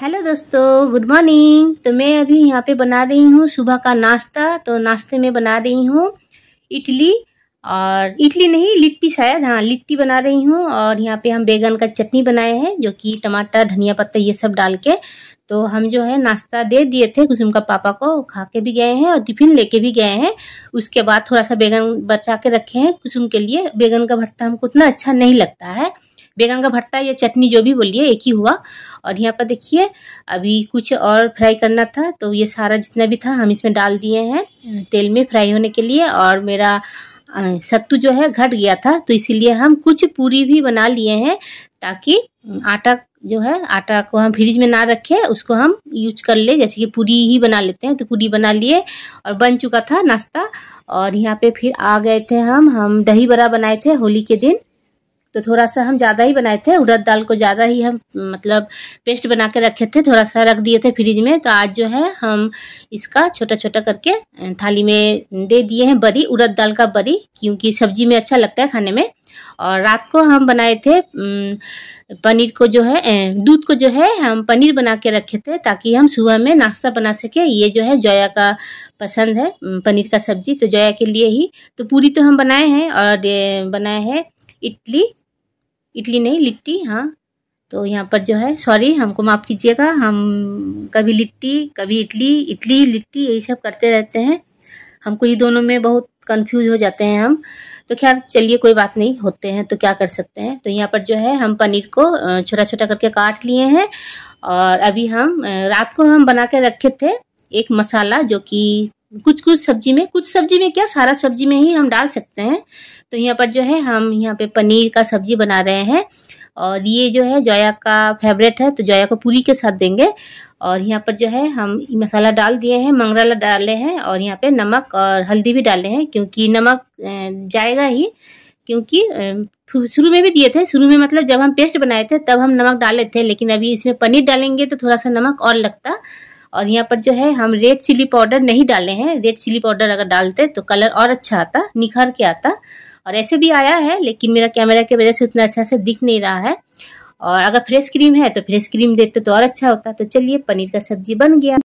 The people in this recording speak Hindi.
हेलो दोस्तों गुड मॉर्निंग तो मैं अभी यहाँ पे बना रही हूँ सुबह का नाश्ता तो नाश्ते में बना रही हूँ इडली और इडली नहीं लिट्टी शायद हाँ लिट्टी बना रही हूँ और यहाँ पे हम बैगन का चटनी बनाए हैं जो कि टमाटर धनिया पत्ता ये सब डाल के तो हम जो है नाश्ता दे दिए थे कुसुम का पापा को खा के भी गए हैं और टिफिन लेके भी गए हैं उसके बाद थोड़ा सा बैगन बचा के रखे हैं कुसुम के लिए बैगन का भरता हमको उतना अच्छा नहीं लगता है बैंगन का भरता या चटनी जो भी बोलिए एक ही हुआ और यहाँ पर देखिए अभी कुछ और फ्राई करना था तो ये सारा जितना भी था हम इसमें डाल दिए हैं तेल में फ्राई होने के लिए और मेरा सत्तू जो है घट गया था तो इसीलिए हम कुछ पूरी भी बना लिए हैं ताकि आटा जो है आटा को हम फ्रिज में ना रखें उसको हम यूज कर ले जैसे कि पूरी ही बना लेते हैं तो पूरी बना लिए और बन चुका था नाश्ता और यहाँ पे फिर आ गए थे हम हम दही बड़ा बनाए थे होली के दिन तो थोड़ा सा हम ज़्यादा ही बनाए थे उड़द दाल को ज़्यादा ही हम मतलब पेस्ट बना के रखे थे थोड़ा सा रख दिए थे फ्रिज में तो आज जो है हम इसका छोटा छोटा करके थाली में दे दिए हैं बरी उड़द दाल का बरी क्योंकि सब्जी में अच्छा लगता है खाने में और रात को हम बनाए थे पनीर को जो है दूध को जो है हम पनीर बना के रखे थे ताकि हम सुबह में नाश्ता बना सके ये जो है जोया का पसंद है पनीर का सब्जी तो जोया के लिए ही तो पूरी तो हम बनाए हैं और बनाए हैं इडली इडली नहीं लिट्टी हाँ तो यहाँ पर जो है सॉरी हमको माफ़ कीजिएगा हम कभी लिट्टी कभी इडली इडली लिट्टी यही सब करते रहते हैं हमको ये दोनों में बहुत कंफ्यूज हो जाते हैं हम तो खैर चलिए कोई बात नहीं होते हैं तो क्या कर सकते हैं तो यहाँ पर जो है हम पनीर को छोटा छोटा करके काट लिए हैं और अभी हम रात को हम बना के रखे थे एक मसाला जो कि कुछ कुछ सब्जी में कुछ सब्जी में क्या सारा सब्जी में ही हम डाल सकते हैं तो यहाँ पर जो है हम यहाँ पे पनीर का सब्जी बना रहे हैं और ये जो है जोया का फेवरेट है तो जोया को पूरी के साथ देंगे और यहाँ पर जो है हम मसाला डाल दिए हैं मंगराला डाले हैं और यहाँ पे नमक और हल्दी भी डाले हैं क्योंकि नमक जाएगा ही क्योंकि शुरू में भी दिए थे शुरू में मतलब जब हम पेस्ट बनाए थे तब हम नमक डाले थे लेकिन अभी इसमें पनीर डालेंगे तो थोड़ा सा नमक और लगता और यहाँ पर जो है हम रेड चिली पाउडर नहीं डाले हैं रेड चिली पाउडर अगर डालते तो कलर और अच्छा आता निखर के आता और ऐसे भी आया है लेकिन मेरा कैमरा के वजह से उतना अच्छा से दिख नहीं रहा है और अगर फ्रेश क्रीम है तो फ्रेश क्रीम देते तो और अच्छा होता तो चलिए पनीर का सब्जी बन गया